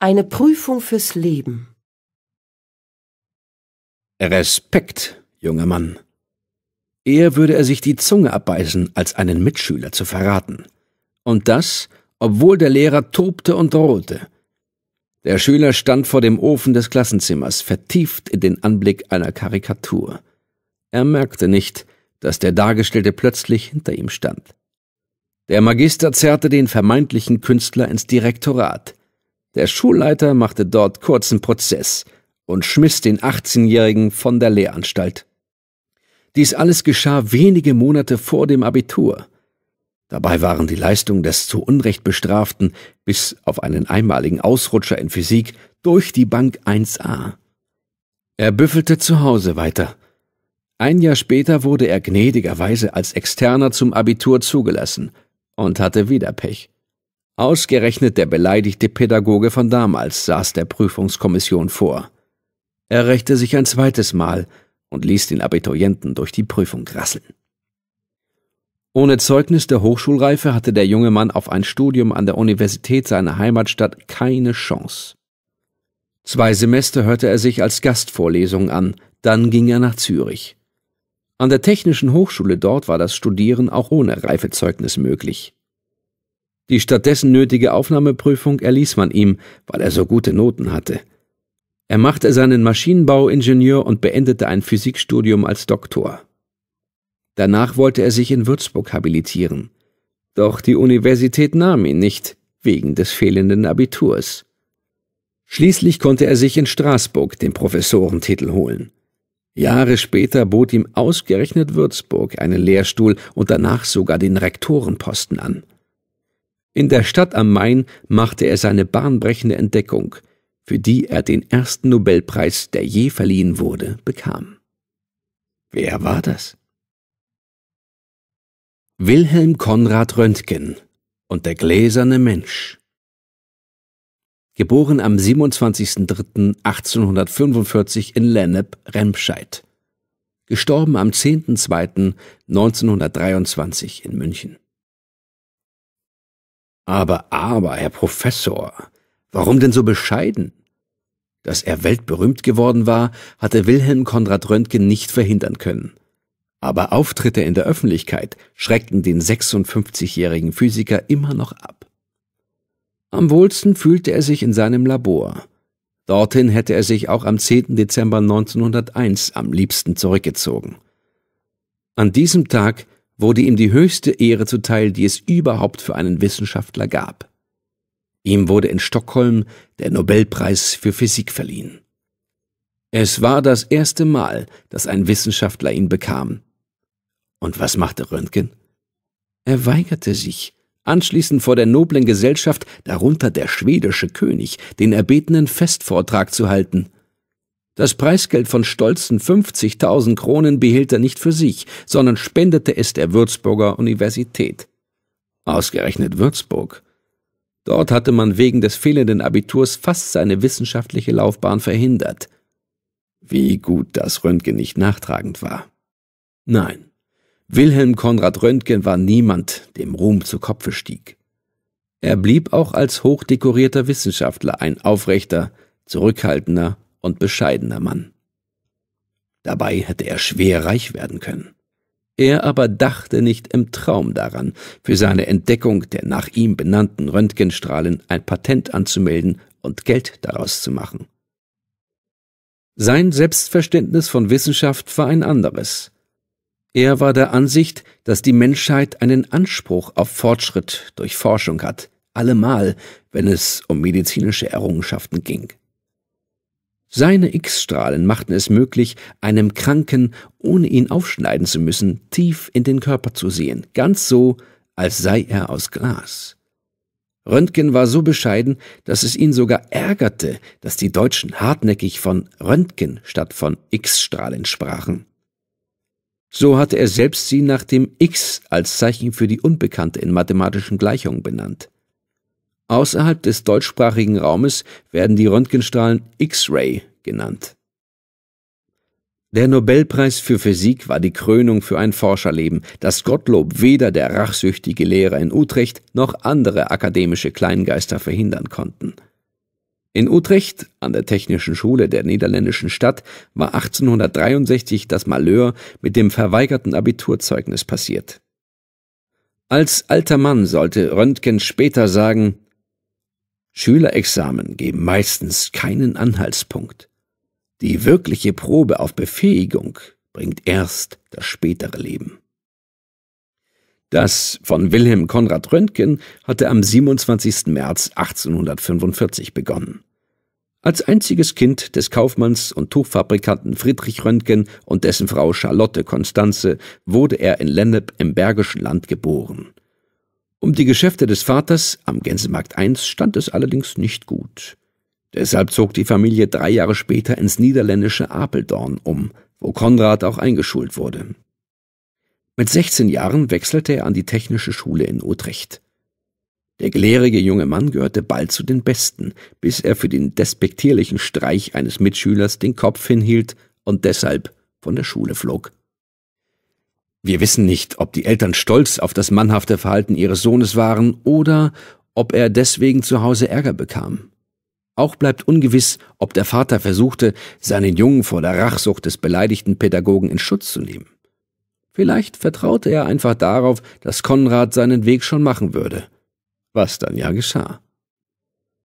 Eine Prüfung fürs Leben. Respekt, junger Mann. Eher würde er sich die Zunge abbeißen, als einen Mitschüler zu verraten. Und das, obwohl der Lehrer tobte und drohte. Der Schüler stand vor dem Ofen des Klassenzimmers, vertieft in den Anblick einer Karikatur. Er merkte nicht, dass der Dargestellte plötzlich hinter ihm stand. Der Magister zerrte den vermeintlichen Künstler ins Direktorat. Der Schulleiter machte dort kurzen Prozess und schmiss den 18-Jährigen von der Lehranstalt. Dies alles geschah wenige Monate vor dem Abitur. Dabei waren die Leistungen des zu Unrecht Bestraften bis auf einen einmaligen Ausrutscher in Physik durch die Bank 1a. Er büffelte zu Hause weiter. Ein Jahr später wurde er gnädigerweise als Externer zum Abitur zugelassen und hatte wieder Pech. Ausgerechnet der beleidigte Pädagoge von damals saß der Prüfungskommission vor. Er rächte sich ein zweites Mal und ließ den Abiturienten durch die Prüfung rasseln. Ohne Zeugnis der Hochschulreife hatte der junge Mann auf ein Studium an der Universität seiner Heimatstadt keine Chance. Zwei Semester hörte er sich als Gastvorlesung an, dann ging er nach Zürich. An der Technischen Hochschule dort war das Studieren auch ohne Reifezeugnis möglich. Die stattdessen nötige Aufnahmeprüfung erließ man ihm, weil er so gute Noten hatte. Er machte seinen Maschinenbauingenieur und beendete ein Physikstudium als Doktor. Danach wollte er sich in Würzburg habilitieren. Doch die Universität nahm ihn nicht, wegen des fehlenden Abiturs. Schließlich konnte er sich in Straßburg den Professorentitel holen. Jahre später bot ihm ausgerechnet Würzburg einen Lehrstuhl und danach sogar den Rektorenposten an. In der Stadt am Main machte er seine bahnbrechende Entdeckung, für die er den ersten Nobelpreis, der je verliehen wurde, bekam. Wer war das? Wilhelm Konrad Röntgen und der gläserne Mensch. Geboren am 27.03.1845 in Lennep, Remscheid. Gestorben am 10.02.1923 in München. Aber, aber, Herr Professor, warum denn so bescheiden? Dass er weltberühmt geworden war, hatte Wilhelm Konrad Röntgen nicht verhindern können. Aber Auftritte in der Öffentlichkeit schreckten den 56-jährigen Physiker immer noch ab. Am wohlsten fühlte er sich in seinem Labor. Dorthin hätte er sich auch am 10. Dezember 1901 am liebsten zurückgezogen. An diesem Tag wurde ihm die höchste Ehre zuteil, die es überhaupt für einen Wissenschaftler gab. Ihm wurde in Stockholm der Nobelpreis für Physik verliehen. Es war das erste Mal, dass ein Wissenschaftler ihn bekam. Und was machte Röntgen? Er weigerte sich, anschließend vor der noblen Gesellschaft, darunter der schwedische König, den erbetenen Festvortrag zu halten. Das Preisgeld von stolzen 50.000 Kronen behielt er nicht für sich, sondern spendete es der Würzburger Universität. Ausgerechnet Würzburg. Dort hatte man wegen des fehlenden Abiturs fast seine wissenschaftliche Laufbahn verhindert. Wie gut, dass Röntgen nicht nachtragend war. Nein, Wilhelm Konrad Röntgen war niemand, dem Ruhm zu Kopfe stieg. Er blieb auch als hochdekorierter Wissenschaftler ein aufrechter, zurückhaltender und bescheidener Mann. Dabei hätte er schwer reich werden können. Er aber dachte nicht im Traum daran, für seine Entdeckung der nach ihm benannten Röntgenstrahlen ein Patent anzumelden und Geld daraus zu machen. Sein Selbstverständnis von Wissenschaft war ein anderes. Er war der Ansicht, dass die Menschheit einen Anspruch auf Fortschritt durch Forschung hat, allemal, wenn es um medizinische Errungenschaften ging. Seine X-Strahlen machten es möglich, einem Kranken, ohne ihn aufschneiden zu müssen, tief in den Körper zu sehen, ganz so, als sei er aus Glas. Röntgen war so bescheiden, dass es ihn sogar ärgerte, dass die Deutschen hartnäckig von Röntgen statt von X-Strahlen sprachen. So hatte er selbst sie nach dem X als Zeichen für die Unbekannte in mathematischen Gleichungen benannt. Außerhalb des deutschsprachigen Raumes werden die Röntgenstrahlen X-Ray genannt. Der Nobelpreis für Physik war die Krönung für ein Forscherleben, das Gottlob weder der rachsüchtige Lehrer in Utrecht noch andere akademische Kleingeister verhindern konnten. In Utrecht, an der Technischen Schule der niederländischen Stadt, war 1863 das Malheur mit dem verweigerten Abiturzeugnis passiert. Als alter Mann sollte Röntgen später sagen, Schülerexamen geben meistens keinen Anhaltspunkt. Die wirkliche Probe auf Befähigung bringt erst das spätere Leben. Das von Wilhelm Konrad Röntgen hatte am 27. März 1845 begonnen. Als einziges Kind des Kaufmanns und Tuchfabrikanten Friedrich Röntgen und dessen Frau Charlotte Konstanze wurde er in Lennep im Bergischen Land geboren. Um die Geschäfte des Vaters am Gänsemarkt I stand es allerdings nicht gut. Deshalb zog die Familie drei Jahre später ins niederländische Apeldorn um, wo Konrad auch eingeschult wurde. Mit 16 Jahren wechselte er an die Technische Schule in Utrecht. Der gelehrige junge Mann gehörte bald zu den Besten, bis er für den despektierlichen Streich eines Mitschülers den Kopf hinhielt und deshalb von der Schule flog. Wir wissen nicht, ob die Eltern stolz auf das mannhafte Verhalten ihres Sohnes waren oder ob er deswegen zu Hause Ärger bekam. Auch bleibt ungewiss, ob der Vater versuchte, seinen Jungen vor der Rachsucht des beleidigten Pädagogen in Schutz zu nehmen. Vielleicht vertraute er einfach darauf, dass Konrad seinen Weg schon machen würde, was dann ja geschah.